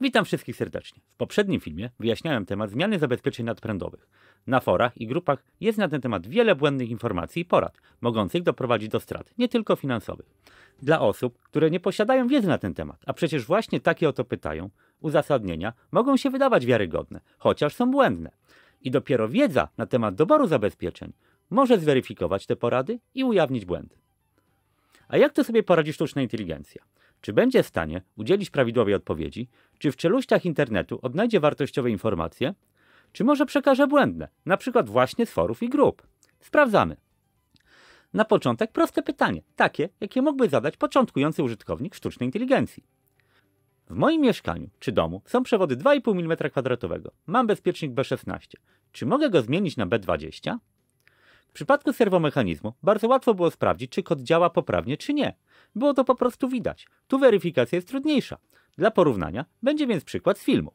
Witam wszystkich serdecznie. W poprzednim filmie wyjaśniałem temat zmiany zabezpieczeń nadprędowych. Na forach i grupach jest na ten temat wiele błędnych informacji i porad, mogących doprowadzić do strat, nie tylko finansowych. Dla osób, które nie posiadają wiedzy na ten temat, a przecież właśnie takie o to pytają, uzasadnienia mogą się wydawać wiarygodne, chociaż są błędne. I dopiero wiedza na temat doboru zabezpieczeń może zweryfikować te porady i ujawnić błędy. A jak to sobie poradzi sztuczna inteligencja? Czy będzie w stanie udzielić prawidłowej odpowiedzi? Czy w czeluściach internetu odnajdzie wartościowe informacje? Czy może przekaże błędne, na przykład właśnie tworów i grup? Sprawdzamy. Na początek proste pytanie, takie, jakie mógłby zadać początkujący użytkownik sztucznej inteligencji. W moim mieszkaniu czy domu są przewody 2,5 mm2. Mam bezpiecznik B16. Czy mogę go zmienić na B20? przypadku serwomechanizmu bardzo łatwo było sprawdzić, czy kod działa poprawnie, czy nie. Było to po prostu widać. Tu weryfikacja jest trudniejsza. Dla porównania będzie więc przykład z filmu.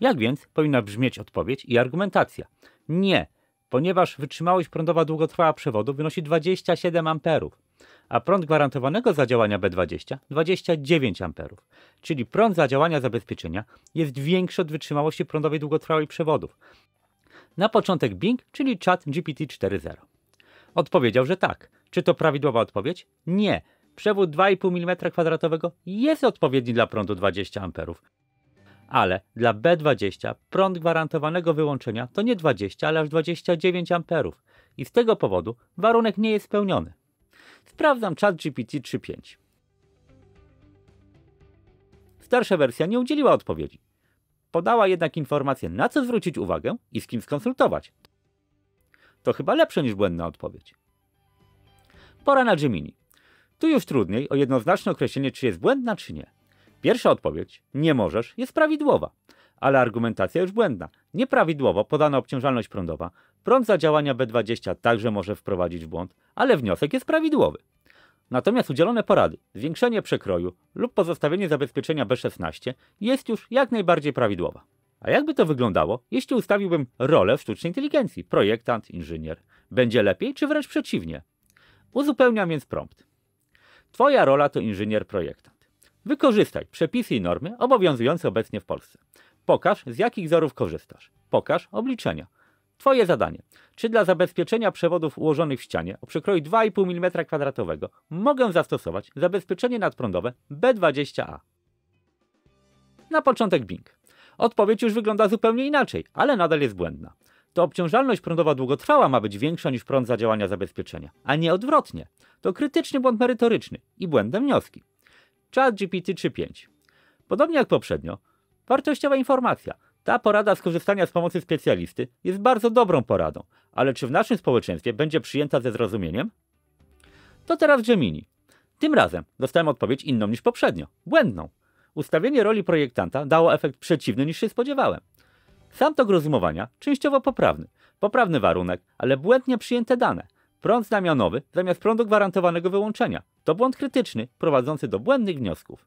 Jak więc powinna brzmieć odpowiedź i argumentacja? Nie, ponieważ wytrzymałość prądowa długotrwała przewodu wynosi 27 amperów, a prąd gwarantowanego zadziałania B20 29 amperów, czyli prąd zadziałania zabezpieczenia jest większy od wytrzymałości prądowej długotrwałej przewodów, na początek Bing, czyli chat GPT 4.0. Odpowiedział, że tak. Czy to prawidłowa odpowiedź? Nie. Przewód 2,5 mm2 jest odpowiedni dla prądu 20 A. Ale dla B20 prąd gwarantowanego wyłączenia to nie 20, ale aż 29 A. I z tego powodu warunek nie jest spełniony. Sprawdzam chat GPT 3.5. Starsza wersja nie udzieliła odpowiedzi podała jednak informację, na co zwrócić uwagę i z kim skonsultować. To chyba lepsze niż błędna odpowiedź. Pora na Gemini. Tu już trudniej o jednoznaczne określenie, czy jest błędna, czy nie. Pierwsza odpowiedź, nie możesz, jest prawidłowa, ale argumentacja już błędna. Nieprawidłowo podana obciążalność prądowa, prąd zadziałania B20 także może wprowadzić w błąd, ale wniosek jest prawidłowy. Natomiast udzielone porady, zwiększenie przekroju lub pozostawienie zabezpieczenia B16 jest już jak najbardziej prawidłowa. A jakby to wyglądało, jeśli ustawiłbym rolę w sztucznej inteligencji, projektant, inżynier? Będzie lepiej czy wręcz przeciwnie? Uzupełniam więc prompt. Twoja rola to inżynier projektant. Wykorzystaj przepisy i normy obowiązujące obecnie w Polsce. Pokaż, z jakich wzorów korzystasz. Pokaż obliczenia. Twoje zadanie. Czy dla zabezpieczenia przewodów ułożonych w ścianie o przekroju 2,5 mm mogę zastosować zabezpieczenie nadprądowe B20A? Na początek Bing. Odpowiedź już wygląda zupełnie inaczej, ale nadal jest błędna. To obciążalność prądowa długotrwała ma być większa niż prąd zadziałania zabezpieczenia, a nie odwrotnie. To krytyczny błąd merytoryczny i błędem wnioski. Chat GPT 3.5. Podobnie jak poprzednio, wartościowa informacja – ta porada skorzystania z pomocy specjalisty jest bardzo dobrą poradą, ale czy w naszym społeczeństwie będzie przyjęta ze zrozumieniem? To teraz Gemini. Tym razem dostałem odpowiedź inną niż poprzednio, błędną. Ustawienie roli projektanta dało efekt przeciwny niż się spodziewałem. Sam tok rozumowania częściowo poprawny, poprawny warunek, ale błędnie przyjęte dane. Prąd znamionowy zamiast prądu gwarantowanego wyłączenia. To błąd krytyczny, prowadzący do błędnych wniosków.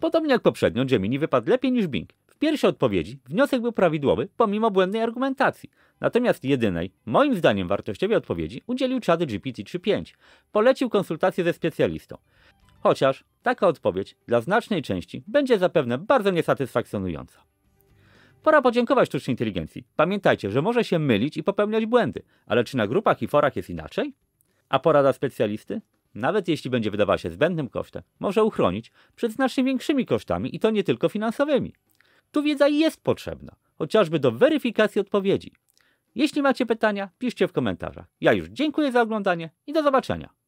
Podobnie jak poprzednio, Gemini wypadł lepiej niż Bing, w pierwszej odpowiedzi wniosek był prawidłowy pomimo błędnej argumentacji. Natomiast jedynej, moim zdaniem wartościowej odpowiedzi udzielił czat GPT-3.5. Polecił konsultację ze specjalistą. Chociaż taka odpowiedź dla znacznej części będzie zapewne bardzo niesatysfakcjonująca. Pora podziękować sztucznej inteligencji. Pamiętajcie, że może się mylić i popełniać błędy, ale czy na grupach i forach jest inaczej? A porada specjalisty? nawet jeśli będzie wydawała się zbędnym kosztem, może uchronić przed znacznie większymi kosztami i to nie tylko finansowymi. Tu wiedza jest potrzebna, chociażby do weryfikacji odpowiedzi. Jeśli macie pytania, piszcie w komentarzach. Ja już dziękuję za oglądanie i do zobaczenia.